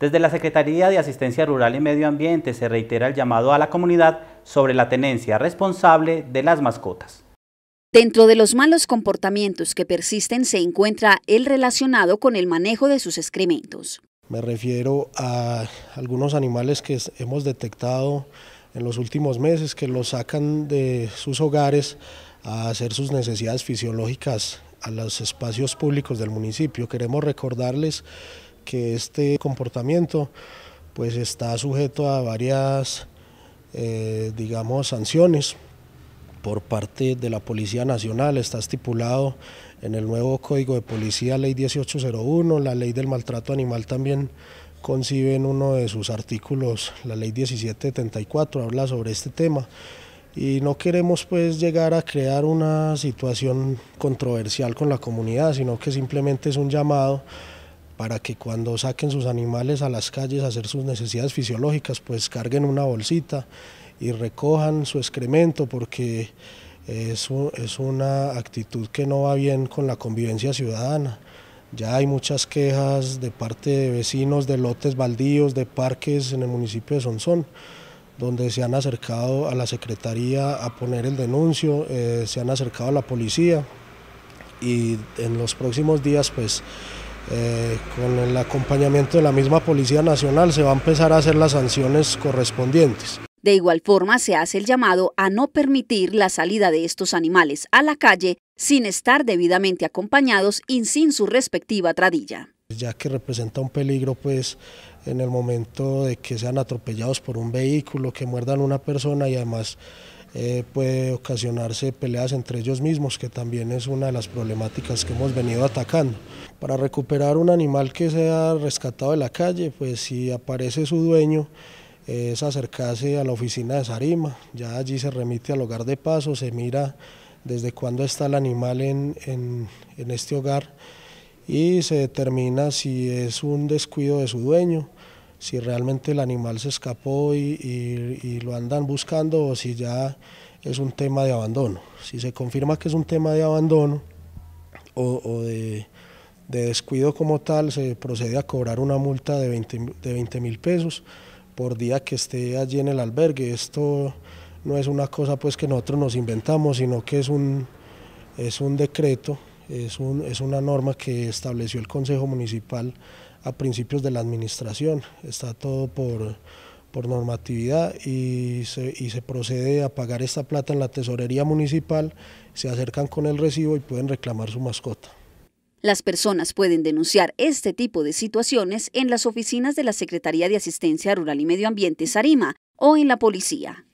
Desde la Secretaría de Asistencia Rural y Medio Ambiente se reitera el llamado a la comunidad sobre la tenencia responsable de las mascotas. Dentro de los malos comportamientos que persisten se encuentra el relacionado con el manejo de sus excrementos. Me refiero a algunos animales que hemos detectado en los últimos meses que los sacan de sus hogares a hacer sus necesidades fisiológicas a los espacios públicos del municipio. Queremos recordarles que este comportamiento pues está sujeto a varias, eh, digamos, sanciones por parte de la Policía Nacional, está estipulado en el nuevo Código de Policía, Ley 1801, la Ley del Maltrato Animal también concibe en uno de sus artículos, la Ley 1774, habla sobre este tema y no queremos pues llegar a crear una situación controversial con la comunidad, sino que simplemente es un llamado para que cuando saquen sus animales a las calles a hacer sus necesidades fisiológicas, pues carguen una bolsita y recojan su excremento porque es, es una actitud que no va bien con la convivencia ciudadana. Ya hay muchas quejas de parte de vecinos de lotes baldíos, de parques en el municipio de Sonsón, donde se han acercado a la secretaría a poner el denuncio, eh, se han acercado a la policía y en los próximos días pues eh, con el acompañamiento de la misma Policía Nacional se va a empezar a hacer las sanciones correspondientes. De igual forma, se hace el llamado a no permitir la salida de estos animales a la calle sin estar debidamente acompañados y sin su respectiva tradilla. Ya que representa un peligro, pues, en el momento de que sean atropellados por un vehículo, que muerdan una persona y además eh, puede ocasionarse peleas entre ellos mismos, que también es una de las problemáticas que hemos venido atacando. Para recuperar un animal que sea rescatado de la calle, pues si aparece su dueño, es acercarse a la oficina de Sarima, ya allí se remite al hogar de paso, se mira desde cuándo está el animal en este hogar y se determina si es un descuido de su dueño si realmente el animal se escapó y, lo andan buscando o si ya es un tema de abandono. Si se confirma que es un tema de abandono o, de, descuido como tal, se procede a cobrar una multa de 20, de mil pesos por día que esté allí en el albergue. Esto no es una cosa pues que nosotros nos inventamos, sino que es un, es un decreto, es, un, es una norma que estableció el Consejo Municipal a principios de la administración. Está todo por, normatividad y se, y se, procede a pagar esta plata en la tesorería municipal, se acercan con el recibo y pueden reclamar su mascota. Las personas pueden denunciar este tipo de situaciones en las oficinas de la Secretaría de Asistencia Rural y Medio Ambiente Sarima o en la policía.